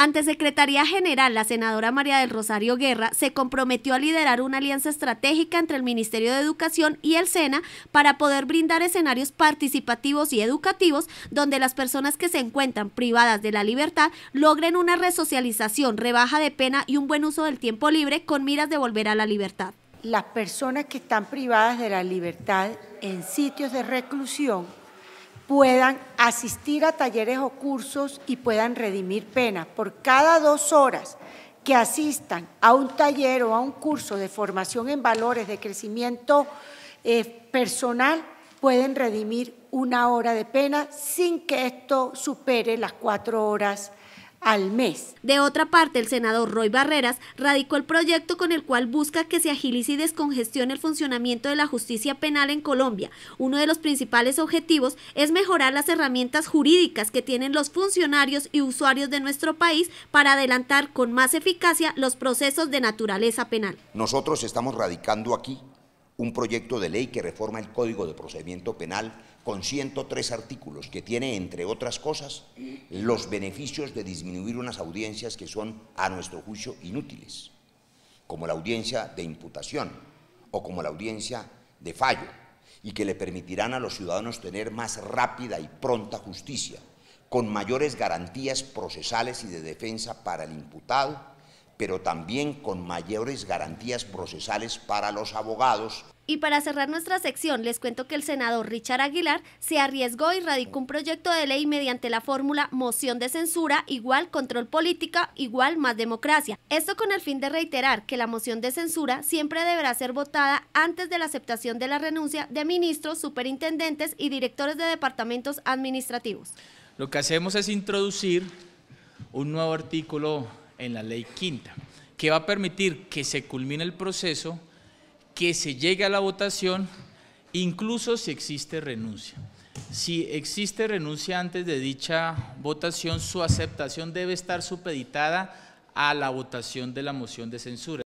Ante Secretaría General, la senadora María del Rosario Guerra se comprometió a liderar una alianza estratégica entre el Ministerio de Educación y el SENA para poder brindar escenarios participativos y educativos donde las personas que se encuentran privadas de la libertad logren una resocialización, rebaja de pena y un buen uso del tiempo libre con miras de volver a la libertad. Las personas que están privadas de la libertad en sitios de reclusión puedan asistir a talleres o cursos y puedan redimir penas. Por cada dos horas que asistan a un taller o a un curso de formación en valores, de crecimiento eh, personal, pueden redimir una hora de pena sin que esto supere las cuatro horas al mes. De otra parte, el senador Roy Barreras radicó el proyecto con el cual busca que se agilice y descongestione el funcionamiento de la justicia penal en Colombia. Uno de los principales objetivos es mejorar las herramientas jurídicas que tienen los funcionarios y usuarios de nuestro país para adelantar con más eficacia los procesos de naturaleza penal. Nosotros estamos radicando aquí un proyecto de ley que reforma el Código de Procedimiento Penal con 103 artículos que tiene, entre otras cosas, los beneficios de disminuir unas audiencias que son, a nuestro juicio, inútiles, como la audiencia de imputación o como la audiencia de fallo, y que le permitirán a los ciudadanos tener más rápida y pronta justicia, con mayores garantías procesales y de defensa para el imputado pero también con mayores garantías procesales para los abogados. Y para cerrar nuestra sección, les cuento que el senador Richard Aguilar se arriesgó y radicó un proyecto de ley mediante la fórmula moción de censura igual control política igual más democracia. Esto con el fin de reiterar que la moción de censura siempre deberá ser votada antes de la aceptación de la renuncia de ministros, superintendentes y directores de departamentos administrativos. Lo que hacemos es introducir un nuevo artículo en la ley quinta, que va a permitir que se culmine el proceso, que se llegue a la votación, incluso si existe renuncia. Si existe renuncia antes de dicha votación, su aceptación debe estar supeditada a la votación de la moción de censura.